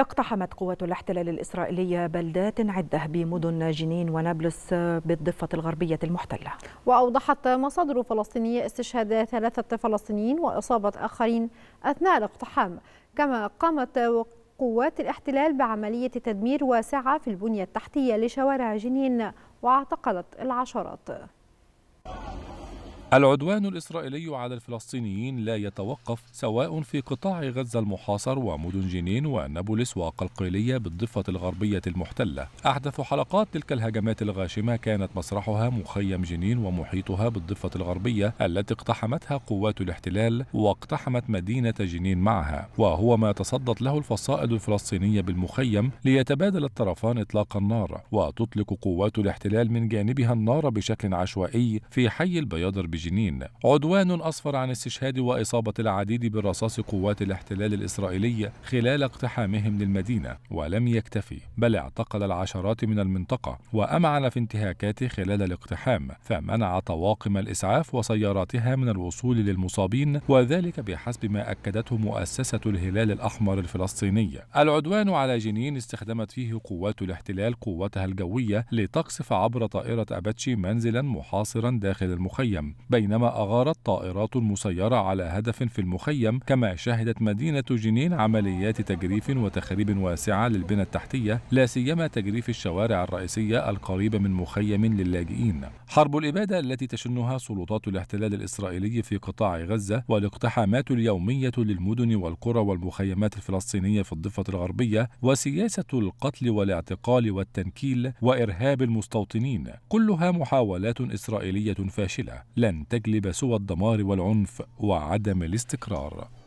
اقتحمت قوات الاحتلال الإسرائيلي بلدات عدة بمدن جنين ونابلس بالضفة الغربية المحتلة وأوضحت مصادر فلسطينية استشهاد ثلاثة فلسطينيين وإصابة آخرين أثناء الاقتحام كما قامت قوات الاحتلال بعملية تدمير واسعة في البنية التحتية لشوارع جنين واعتقلت العشرات العدوان الإسرائيلي على الفلسطينيين لا يتوقف سواء في قطاع غزة المحاصر ومدن جنين ونابلس وقلقيلية بالضفة الغربية المحتلة أحدث حلقات تلك الهجمات الغاشمة كانت مسرحها مخيم جنين ومحيطها بالضفة الغربية التي اقتحمتها قوات الاحتلال واقتحمت مدينة جنين معها وهو ما تصدت له الفصائل الفلسطينية بالمخيم ليتبادل الطرفان إطلاق النار وتطلق قوات الاحتلال من جانبها النار بشكل عشوائي في حي البياض بجنين عدوان أصفر عن استشهاد وإصابة العديد برصاص قوات الاحتلال الإسرائيلي خلال اقتحامهم للمدينة ولم يكتفي بل اعتقل العشرات من المنطقة وأمعن في انتهاكات خلال الاقتحام فمنع طواقم الإسعاف وسياراتها من الوصول للمصابين وذلك بحسب ما أكدته مؤسسة الهلال الأحمر الفلسطيني العدوان على جنين استخدمت فيه قوات الاحتلال قوتها الجوية لتقصف عبر طائرة أباتشي منزلا محاصرا داخل المخيم بينما أغارت طائرات مسيرة على هدف في المخيم كما شهدت مدينة جنين عمليات تجريف وتخريب واسعة للبنى التحتية لا سيما تجريف الشوارع الرئيسية القريبة من مخيم للاجئين حرب الإبادة التي تشنها سلطات الاحتلال الإسرائيلي في قطاع غزة والاقتحامات اليومية للمدن والقرى والمخيمات الفلسطينية في الضفة الغربية وسياسة القتل والاعتقال والتنكيل وإرهاب المستوطنين كلها محاولات إسرائيلية فاشلة لن تجلب سوى الدمار والعنف وعدم الاستقرار